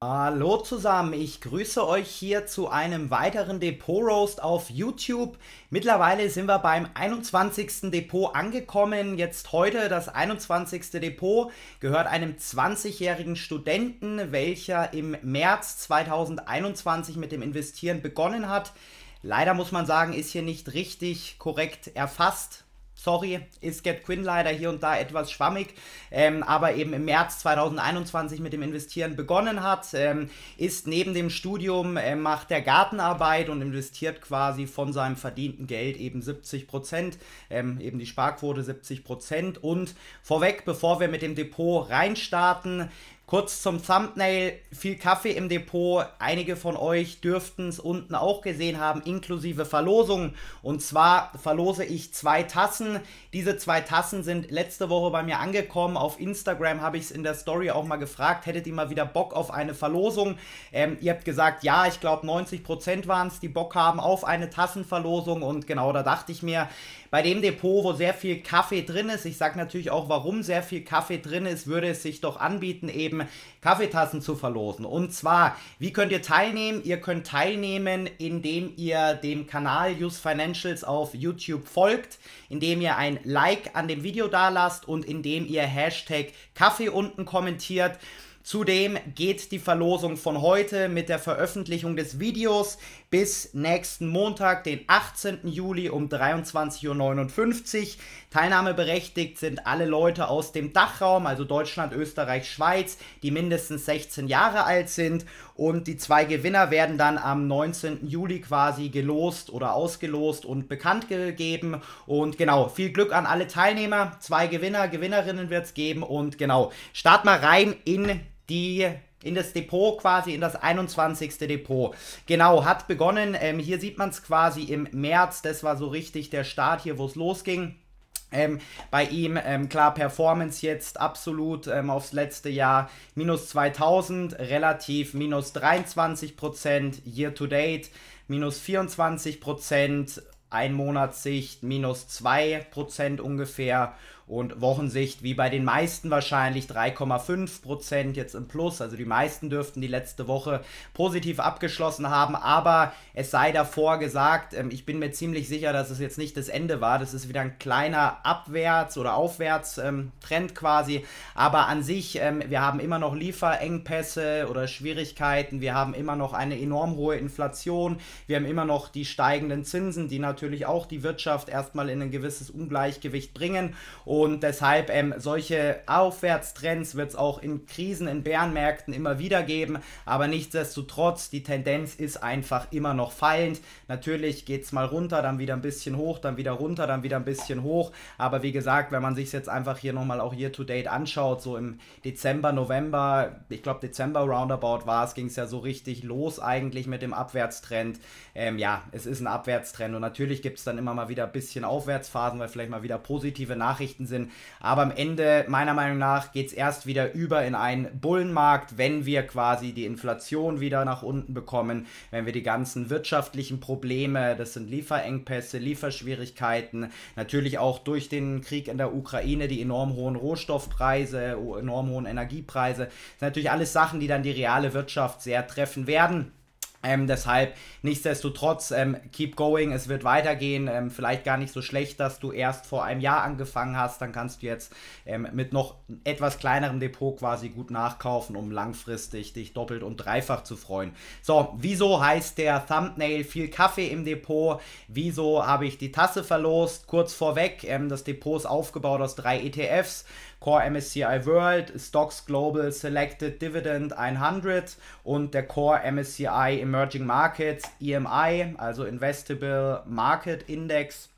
Hallo zusammen, ich grüße euch hier zu einem weiteren Depot Roast auf YouTube. Mittlerweile sind wir beim 21. Depot angekommen. Jetzt heute das 21. Depot gehört einem 20-jährigen Studenten, welcher im März 2021 mit dem Investieren begonnen hat. Leider muss man sagen, ist hier nicht richtig korrekt erfasst. Sorry, ist Get Quinn leider hier und da etwas schwammig, ähm, aber eben im März 2021 mit dem Investieren begonnen hat, ähm, ist neben dem Studium, äh, macht der Gartenarbeit und investiert quasi von seinem verdienten Geld eben 70 Prozent, ähm, eben die Sparquote 70 Prozent. Und vorweg, bevor wir mit dem Depot reinstarten, Kurz zum Thumbnail, viel Kaffee im Depot. Einige von euch dürften es unten auch gesehen haben, inklusive Verlosung. Und zwar verlose ich zwei Tassen. Diese zwei Tassen sind letzte Woche bei mir angekommen. Auf Instagram habe ich es in der Story auch mal gefragt, hättet ihr mal wieder Bock auf eine Verlosung? Ähm, ihr habt gesagt, ja, ich glaube 90% waren es, die Bock haben auf eine Tassenverlosung. Und genau da dachte ich mir, bei dem Depot, wo sehr viel Kaffee drin ist, ich sage natürlich auch, warum sehr viel Kaffee drin ist, würde es sich doch anbieten, eben eben Kaffeetassen zu verlosen. Und zwar, wie könnt ihr teilnehmen? Ihr könnt teilnehmen, indem ihr dem Kanal Use Financials auf YouTube folgt, indem ihr ein Like an dem Video dalasst und indem ihr Hashtag Kaffee unten kommentiert. Zudem geht die Verlosung von heute mit der Veröffentlichung des Videos bis nächsten Montag, den 18. Juli um 23.59 Uhr. Teilnahmeberechtigt sind alle Leute aus dem Dachraum, also Deutschland, Österreich, Schweiz, die mindestens 16 Jahre alt sind. Und die zwei Gewinner werden dann am 19. Juli quasi gelost oder ausgelost und bekannt gegeben. Und genau, viel Glück an alle Teilnehmer. Zwei Gewinner, Gewinnerinnen wird es geben. Und genau, start mal rein in die die in das Depot quasi, in das 21. Depot. Genau, hat begonnen. Ähm, hier sieht man es quasi im März. Das war so richtig der Start hier, wo es losging. Ähm, bei ihm, ähm, klar, Performance jetzt absolut ähm, aufs letzte Jahr minus 2000, relativ minus 23 year to date minus 24 Prozent, ein Monatssicht minus 2 ungefähr und Wochensicht wie bei den meisten wahrscheinlich 3,5 Prozent jetzt im Plus. Also die meisten dürften die letzte Woche positiv abgeschlossen haben, aber es sei davor gesagt, ähm, ich bin mir ziemlich sicher, dass es jetzt nicht das Ende war. Das ist wieder ein kleiner Abwärts- oder Aufwärtstrend ähm, quasi, aber an sich, ähm, wir haben immer noch Lieferengpässe oder Schwierigkeiten, wir haben immer noch eine enorm hohe Inflation, wir haben immer noch die steigenden Zinsen, die natürlich auch die Wirtschaft erstmal in ein gewisses Ungleichgewicht bringen. Und und deshalb ähm, solche Aufwärtstrends wird es auch in Krisen in Bärenmärkten immer wieder geben. Aber nichtsdestotrotz, die Tendenz ist einfach immer noch fallend. Natürlich geht es mal runter, dann wieder ein bisschen hoch, dann wieder runter, dann wieder ein bisschen hoch. Aber wie gesagt, wenn man sich jetzt einfach hier nochmal auch Year-to-Date anschaut, so im Dezember, November, ich glaube Dezember Roundabout war es, ging es ja so richtig los eigentlich mit dem Abwärtstrend. Ähm, ja, es ist ein Abwärtstrend. Und natürlich gibt es dann immer mal wieder ein bisschen Aufwärtsphasen, weil vielleicht mal wieder positive Nachrichten sind. Aber am Ende, meiner Meinung nach, geht es erst wieder über in einen Bullenmarkt, wenn wir quasi die Inflation wieder nach unten bekommen, wenn wir die ganzen wirtschaftlichen Probleme, das sind Lieferengpässe, Lieferschwierigkeiten, natürlich auch durch den Krieg in der Ukraine, die enorm hohen Rohstoffpreise, enorm hohen Energiepreise, das sind natürlich alles Sachen, die dann die reale Wirtschaft sehr treffen werden. Ähm, deshalb, nichtsdestotrotz, ähm, keep going, es wird weitergehen. Ähm, vielleicht gar nicht so schlecht, dass du erst vor einem Jahr angefangen hast. Dann kannst du jetzt ähm, mit noch etwas kleinerem Depot quasi gut nachkaufen, um langfristig dich doppelt und dreifach zu freuen. So, wieso heißt der Thumbnail viel Kaffee im Depot? Wieso habe ich die Tasse verlost? Kurz vorweg, ähm, das Depot ist aufgebaut aus drei ETFs. Core MSCI World, Stocks Global Selected Dividend 100 und der Core MSCI Emerging Markets EMI, also Investable Market Index.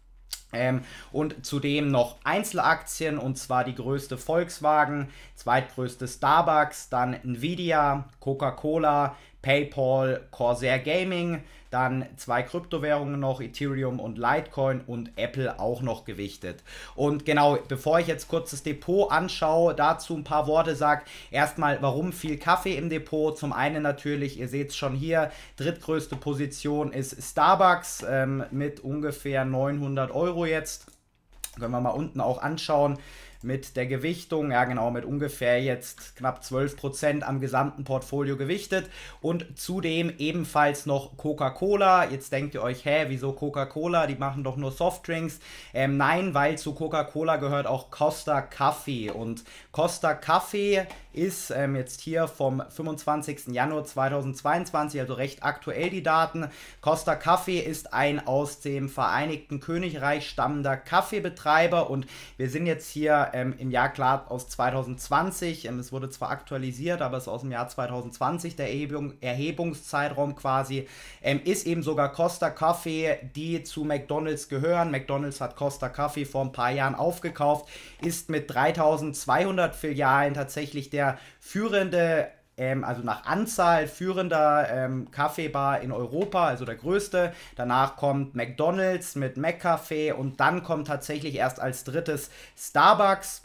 Ähm, und zudem noch Einzelaktien, und zwar die größte Volkswagen, zweitgrößte Starbucks, dann Nvidia, Coca-Cola, PayPal, Corsair Gaming, dann zwei Kryptowährungen noch, Ethereum und Litecoin und Apple auch noch gewichtet. Und genau, bevor ich jetzt kurz das Depot anschaue, dazu ein paar Worte sage. Erstmal, warum viel Kaffee im Depot? Zum einen natürlich, ihr seht es schon hier, drittgrößte Position ist Starbucks ähm, mit ungefähr 900 Euro jetzt. Können wir mal unten auch anschauen mit der Gewichtung, ja genau, mit ungefähr jetzt knapp 12% am gesamten Portfolio gewichtet und zudem ebenfalls noch Coca-Cola. Jetzt denkt ihr euch, hä, wieso Coca-Cola? Die machen doch nur Softdrinks. Ähm, nein, weil zu Coca-Cola gehört auch Costa Coffee und Costa Coffee ist ähm, jetzt hier vom 25. Januar 2022, also recht aktuell die Daten. Costa Kaffee ist ein aus dem Vereinigten Königreich stammender Kaffeebetreiber und wir sind jetzt hier ähm, im Jahr klar aus 2020. Ähm, es wurde zwar aktualisiert, aber es ist aus dem Jahr 2020 der Erhebung, Erhebungszeitraum quasi. Ähm, ist eben sogar Costa Kaffee, die zu McDonald's gehören. McDonald's hat Costa Kaffee vor ein paar Jahren aufgekauft, ist mit 3200 Filialen tatsächlich der der führende, ähm, also nach Anzahl führender ähm, Kaffeebar in Europa, also der größte. Danach kommt McDonald's mit McCafe und dann kommt tatsächlich erst als drittes Starbucks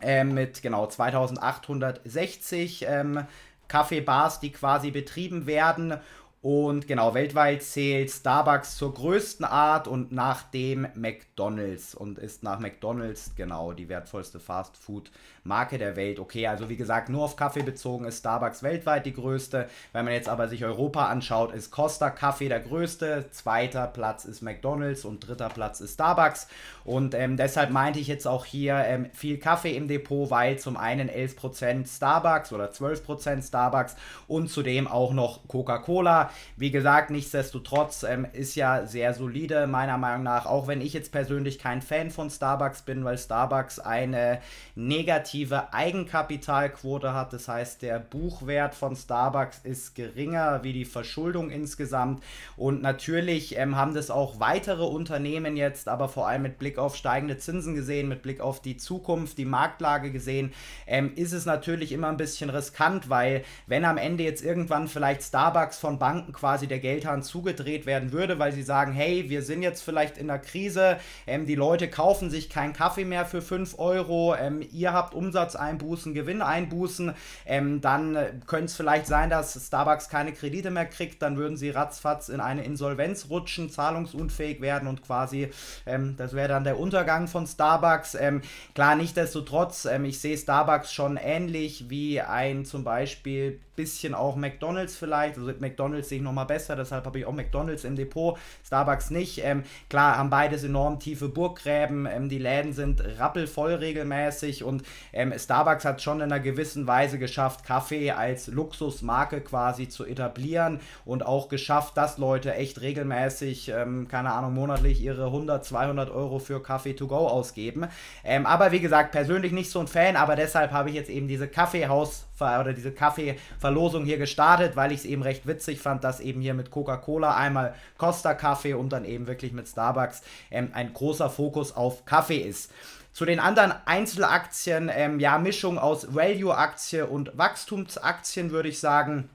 äh, mit genau 2860 ähm, Kaffeebars, die quasi betrieben werden. Und genau, weltweit zählt Starbucks zur größten Art und nach dem McDonald's und ist nach McDonald's genau die wertvollste Fast-Food-Marke der Welt. Okay, also wie gesagt, nur auf Kaffee bezogen ist Starbucks weltweit die größte. Wenn man jetzt aber sich Europa anschaut, ist Costa Kaffee der größte, zweiter Platz ist McDonald's und dritter Platz ist Starbucks. Und ähm, deshalb meinte ich jetzt auch hier ähm, viel Kaffee im Depot, weil zum einen 11% Starbucks oder 12% Starbucks und zudem auch noch Coca-Cola wie gesagt, nichtsdestotrotz ähm, ist ja sehr solide, meiner Meinung nach, auch wenn ich jetzt persönlich kein Fan von Starbucks bin, weil Starbucks eine negative Eigenkapitalquote hat. Das heißt, der Buchwert von Starbucks ist geringer wie die Verschuldung insgesamt. Und natürlich ähm, haben das auch weitere Unternehmen jetzt, aber vor allem mit Blick auf steigende Zinsen gesehen, mit Blick auf die Zukunft, die Marktlage gesehen, ähm, ist es natürlich immer ein bisschen riskant, weil wenn am Ende jetzt irgendwann vielleicht Starbucks von Banken Banken quasi der Geldhahn zugedreht werden würde, weil sie sagen, hey, wir sind jetzt vielleicht in der Krise, ähm, die Leute kaufen sich keinen Kaffee mehr für 5 Euro, ähm, ihr habt Umsatzeinbußen, Gewinneinbußen, ähm, dann könnte es vielleicht sein, dass Starbucks keine Kredite mehr kriegt, dann würden sie ratzfatz in eine Insolvenz rutschen, zahlungsunfähig werden und quasi, ähm, das wäre dann der Untergang von Starbucks. Ähm, klar, nichtsdestotrotz, ähm, ich sehe Starbucks schon ähnlich wie ein zum Beispiel bisschen auch McDonalds vielleicht. Also McDonalds sehe ich nochmal besser, deshalb habe ich auch McDonalds im Depot, Starbucks nicht. Ähm, klar, haben beides enorm tiefe Burggräben, ähm, die Läden sind rappelvoll regelmäßig und ähm, Starbucks hat schon in einer gewissen Weise geschafft, Kaffee als Luxusmarke quasi zu etablieren und auch geschafft, dass Leute echt regelmäßig, ähm, keine Ahnung, monatlich ihre 100, 200 Euro für Kaffee to go ausgeben. Ähm, aber wie gesagt, persönlich nicht so ein Fan, aber deshalb habe ich jetzt eben diese Kaffeehaus oder diese Kaffeeverlosung hier gestartet, weil ich es eben recht witzig fand, dass eben hier mit Coca-Cola einmal Costa Kaffee und dann eben wirklich mit Starbucks ähm, ein großer Fokus auf Kaffee ist. Zu den anderen Einzelaktien, ähm, ja, Mischung aus Value-Aktie und Wachstumsaktien würde ich sagen.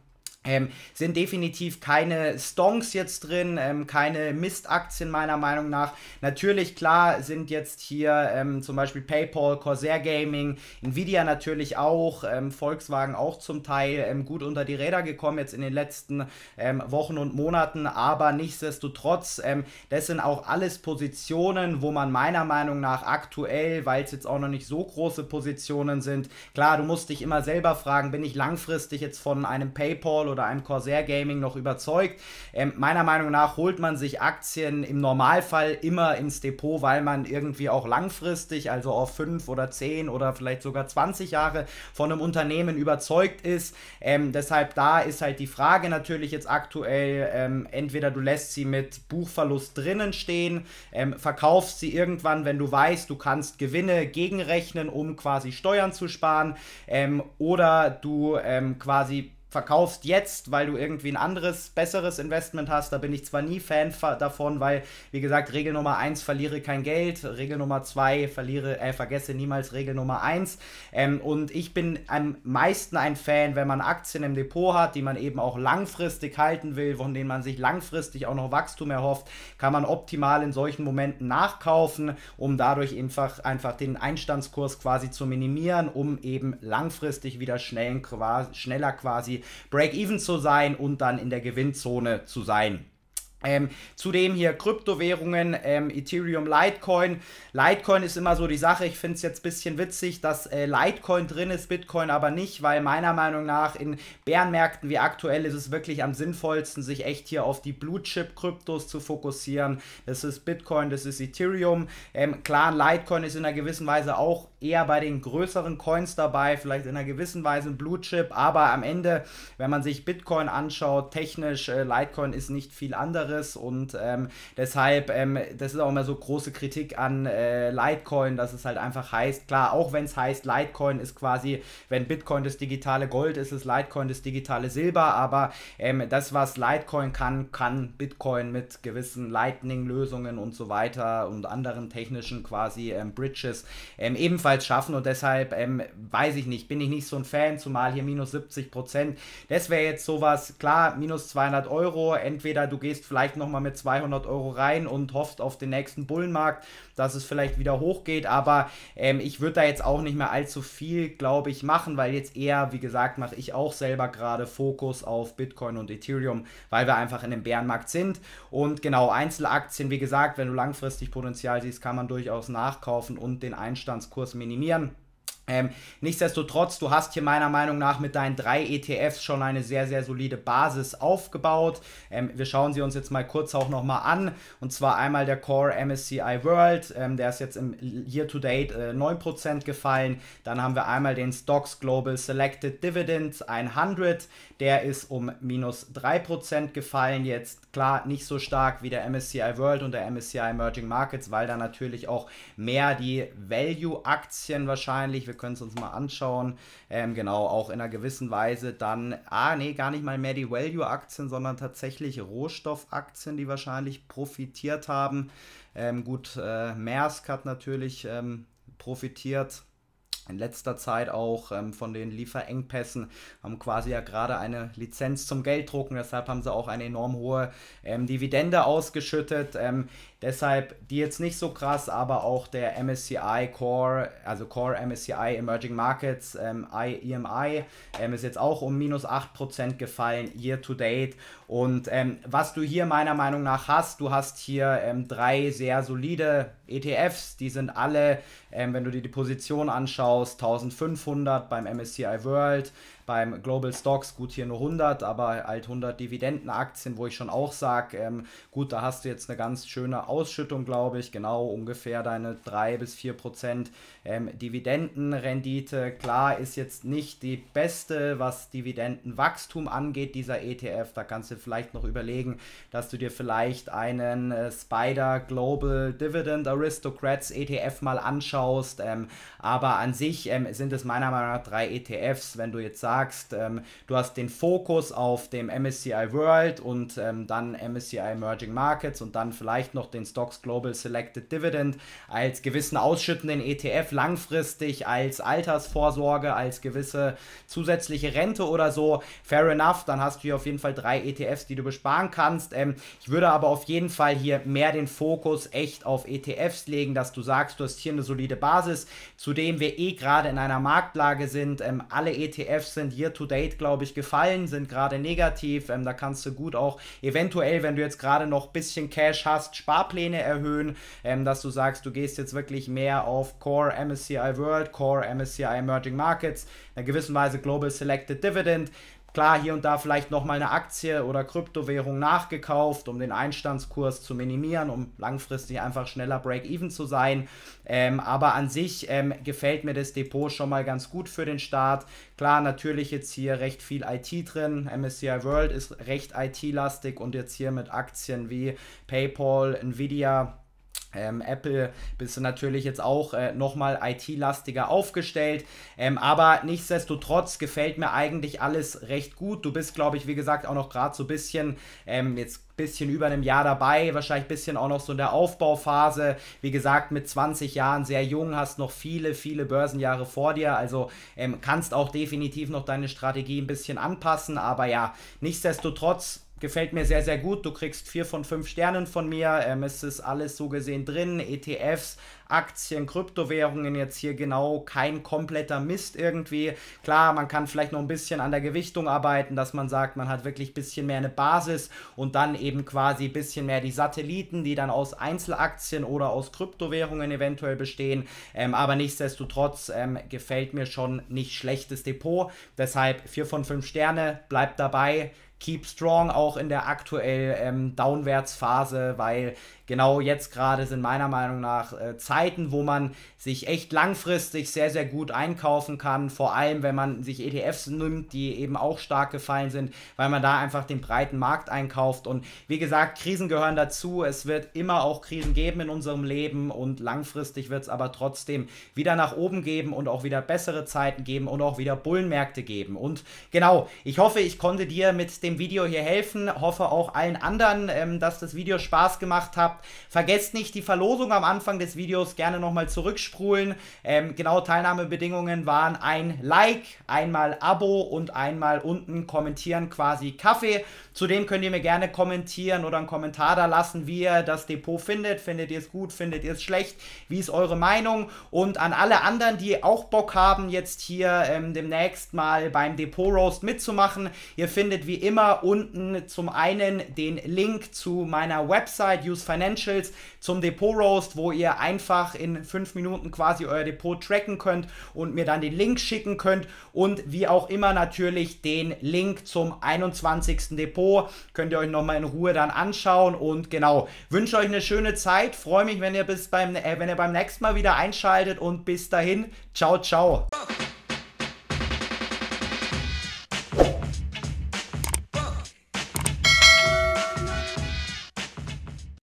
Ähm, sind definitiv keine Stonks jetzt drin, ähm, keine Mistaktien meiner Meinung nach. Natürlich, klar, sind jetzt hier ähm, zum Beispiel PayPal, Corsair Gaming, Nvidia natürlich auch, ähm, Volkswagen auch zum Teil ähm, gut unter die Räder gekommen jetzt in den letzten ähm, Wochen und Monaten. Aber nichtsdestotrotz, das sind auch alles Positionen, wo man meiner Meinung nach aktuell, weil es jetzt auch noch nicht so große Positionen sind, klar, du musst dich immer selber fragen, bin ich langfristig jetzt von einem PayPal oder oder einem Corsair Gaming noch überzeugt. Ähm, meiner Meinung nach holt man sich Aktien im Normalfall immer ins Depot, weil man irgendwie auch langfristig, also auf 5 oder 10 oder vielleicht sogar 20 Jahre von einem Unternehmen überzeugt ist. Ähm, deshalb da ist halt die Frage natürlich jetzt aktuell, ähm, entweder du lässt sie mit Buchverlust drinnen stehen, ähm, verkaufst sie irgendwann, wenn du weißt, du kannst Gewinne gegenrechnen, um quasi Steuern zu sparen, ähm, oder du ähm, quasi verkaufst jetzt, weil du irgendwie ein anderes, besseres Investment hast. Da bin ich zwar nie Fan davon, weil, wie gesagt, Regel Nummer 1, verliere kein Geld. Regel Nummer 2, verliere, äh, vergesse niemals Regel Nummer 1. Ähm, und ich bin am meisten ein Fan, wenn man Aktien im Depot hat, die man eben auch langfristig halten will, von denen man sich langfristig auch noch Wachstum erhofft, kann man optimal in solchen Momenten nachkaufen, um dadurch einfach, einfach den Einstandskurs quasi zu minimieren, um eben langfristig wieder schnell, schneller quasi Break-Even zu sein und dann in der Gewinnzone zu sein. Ähm, zudem hier Kryptowährungen, ähm, Ethereum, Litecoin. Litecoin ist immer so die Sache, ich finde es jetzt ein bisschen witzig, dass äh, Litecoin drin ist, Bitcoin aber nicht, weil meiner Meinung nach in Bärenmärkten wie aktuell ist es wirklich am sinnvollsten, sich echt hier auf die Blue Chip Kryptos zu fokussieren. Das ist Bitcoin, das ist Ethereum. Ähm, klar, Litecoin ist in einer gewissen Weise auch eher bei den größeren Coins dabei, vielleicht in einer gewissen Weise ein Blue Chip, aber am Ende, wenn man sich Bitcoin anschaut, technisch, äh, Litecoin ist nicht viel anderes und ähm, deshalb, ähm, das ist auch immer so große Kritik an äh, Litecoin, dass es halt einfach heißt, klar, auch wenn es heißt, Litecoin ist quasi, wenn Bitcoin das digitale Gold ist, ist Litecoin das digitale Silber, aber ähm, das, was Litecoin kann, kann Bitcoin mit gewissen Lightning-Lösungen und so weiter und anderen technischen quasi ähm, Bridges ähm, ebenfalls ebenfalls schaffen und deshalb ähm, weiß ich nicht, bin ich nicht so ein Fan, zumal hier minus 70 Prozent. Das wäre jetzt sowas, klar, minus 200 Euro. Entweder du gehst vielleicht nochmal mit 200 Euro rein und hoffst auf den nächsten Bullenmarkt, dass es vielleicht wieder hochgeht, aber ähm, ich würde da jetzt auch nicht mehr allzu viel, glaube ich, machen, weil jetzt eher, wie gesagt, mache ich auch selber gerade Fokus auf Bitcoin und Ethereum, weil wir einfach in dem Bärenmarkt sind. Und genau, Einzelaktien, wie gesagt, wenn du langfristig Potenzial siehst, kann man durchaus nachkaufen und den Einstandskurs Pues, Minimian. Ähm, nichtsdestotrotz, du hast hier meiner Meinung nach mit deinen drei ETFs schon eine sehr, sehr solide Basis aufgebaut. Ähm, wir schauen sie uns jetzt mal kurz auch nochmal an. Und zwar einmal der Core MSCI World, ähm, der ist jetzt im Year-to-Date äh, 9% gefallen. Dann haben wir einmal den Stocks Global Selected Dividend 100, der ist um minus 3% gefallen. Jetzt klar nicht so stark wie der MSCI World und der MSCI Emerging Markets, weil da natürlich auch mehr die Value-Aktien wahrscheinlich, wir können es uns mal anschauen. Ähm, genau, auch in einer gewissen Weise dann, ah nee, gar nicht mal mehr die Value-Aktien, sondern tatsächlich Rohstoffaktien, die wahrscheinlich profitiert haben. Ähm, gut, äh, Maersk hat natürlich ähm, profitiert in letzter Zeit auch ähm, von den Lieferengpässen, haben quasi ja gerade eine Lizenz zum Gelddrucken, deshalb haben sie auch eine enorm hohe ähm, Dividende ausgeschüttet. Ähm, deshalb die jetzt nicht so krass, aber auch der MSCI Core, also Core MSCI Emerging Markets, IEMI, ähm, e ähm, ist jetzt auch um minus 8% gefallen, year to date. Und ähm, was du hier meiner Meinung nach hast, du hast hier ähm, drei sehr solide ETFs, die sind alle, ähm, wenn du dir die Position anschaust, 1500 beim MSCI World, beim Global Stocks, gut hier nur 100, aber halt 100 Dividendenaktien, wo ich schon auch sage, ähm, gut, da hast du jetzt eine ganz schöne Ausschüttung, glaube ich, genau ungefähr deine 3 bis 4 Prozent ähm, Dividendenrendite. Klar ist jetzt nicht die beste, was Dividendenwachstum angeht, dieser ETF. Da kannst du vielleicht noch überlegen, dass du dir vielleicht einen äh, Spider Global Dividend Aristocrats ETF mal anschaust. Ähm, aber an sich ähm, sind es meiner Meinung nach drei ETFs, wenn du jetzt sagst, sagst, ähm, du hast den Fokus auf dem MSCI World und ähm, dann MSCI Emerging Markets und dann vielleicht noch den Stocks Global Selected Dividend als gewissen ausschüttenden ETF langfristig, als Altersvorsorge, als gewisse zusätzliche Rente oder so. Fair enough, dann hast du hier auf jeden Fall drei ETFs, die du besparen kannst. Ähm, ich würde aber auf jeden Fall hier mehr den Fokus echt auf ETFs legen, dass du sagst, du hast hier eine solide Basis, zu dem wir eh gerade in einer Marktlage sind. Ähm, alle ETFs sind sind year to date, glaube ich, gefallen, sind gerade negativ. Ähm, da kannst du gut auch eventuell, wenn du jetzt gerade noch ein bisschen Cash hast, Sparpläne erhöhen, ähm, dass du sagst, du gehst jetzt wirklich mehr auf Core MSCI World, Core MSCI Emerging Markets, in einer gewissen Weise Global Selected Dividend. Klar, hier und da vielleicht nochmal eine Aktie oder Kryptowährung nachgekauft, um den Einstandskurs zu minimieren, um langfristig einfach schneller Break-Even zu sein. Ähm, aber an sich ähm, gefällt mir das Depot schon mal ganz gut für den Start. Klar, natürlich jetzt hier recht viel IT drin. MSCI World ist recht IT-lastig und jetzt hier mit Aktien wie PayPal, Nvidia, ähm, Apple bist du natürlich jetzt auch äh, nochmal IT-lastiger aufgestellt. Ähm, aber nichtsdestotrotz gefällt mir eigentlich alles recht gut. Du bist, glaube ich, wie gesagt, auch noch gerade so ein bisschen, ähm, jetzt bisschen über einem Jahr dabei, wahrscheinlich ein bisschen auch noch so in der Aufbauphase. Wie gesagt, mit 20 Jahren sehr jung, hast noch viele, viele Börsenjahre vor dir. Also ähm, kannst auch definitiv noch deine Strategie ein bisschen anpassen. Aber ja, nichtsdestotrotz gefällt mir sehr, sehr gut. Du kriegst vier von fünf Sternen von mir. Ähm, es ist alles so gesehen drin. ETFs, Aktien, Kryptowährungen jetzt hier genau kein kompletter Mist irgendwie. Klar, man kann vielleicht noch ein bisschen an der Gewichtung arbeiten, dass man sagt, man hat wirklich ein bisschen mehr eine Basis und dann eben quasi ein bisschen mehr die Satelliten, die dann aus Einzelaktien oder aus Kryptowährungen eventuell bestehen. Ähm, aber nichtsdestotrotz ähm, gefällt mir schon nicht schlechtes Depot. Deshalb 4 von 5 Sterne, bleibt dabei keep strong auch in der aktuellen ähm, Downwärtsphase, weil genau jetzt gerade sind meiner Meinung nach äh, Zeiten, wo man sich echt langfristig sehr, sehr gut einkaufen kann. Vor allem, wenn man sich ETFs nimmt, die eben auch stark gefallen sind, weil man da einfach den breiten Markt einkauft. Und wie gesagt, Krisen gehören dazu. Es wird immer auch Krisen geben in unserem Leben und langfristig wird es aber trotzdem wieder nach oben geben und auch wieder bessere Zeiten geben und auch wieder Bullenmärkte geben. Und genau, ich hoffe, ich konnte dir mit dem Video hier helfen. Hoffe auch allen anderen, ähm, dass das Video Spaß gemacht hat habt. Vergesst nicht die Verlosung am Anfang des Videos gerne nochmal zurücksprulen. Ähm, genaue Teilnahmebedingungen waren ein Like, einmal Abo und einmal unten kommentieren quasi Kaffee. Zudem könnt ihr mir gerne kommentieren oder einen Kommentar da lassen, wie ihr das Depot findet. Findet ihr es gut, findet ihr es schlecht? Wie ist eure Meinung? Und an alle anderen, die auch Bock haben, jetzt hier ähm, demnächst mal beim Depot Roast mitzumachen, ihr findet wie immer unten zum einen den Link zu meiner Website Use Finance. Financials zum Depot Roast, wo ihr einfach in fünf Minuten quasi euer Depot tracken könnt und mir dann den Link schicken könnt und wie auch immer natürlich den Link zum 21. Depot könnt ihr euch nochmal in Ruhe dann anschauen und genau, wünsche euch eine schöne Zeit, freue mich, wenn ihr bis beim äh, wenn ihr beim nächsten Mal wieder einschaltet und bis dahin, ciao ciao.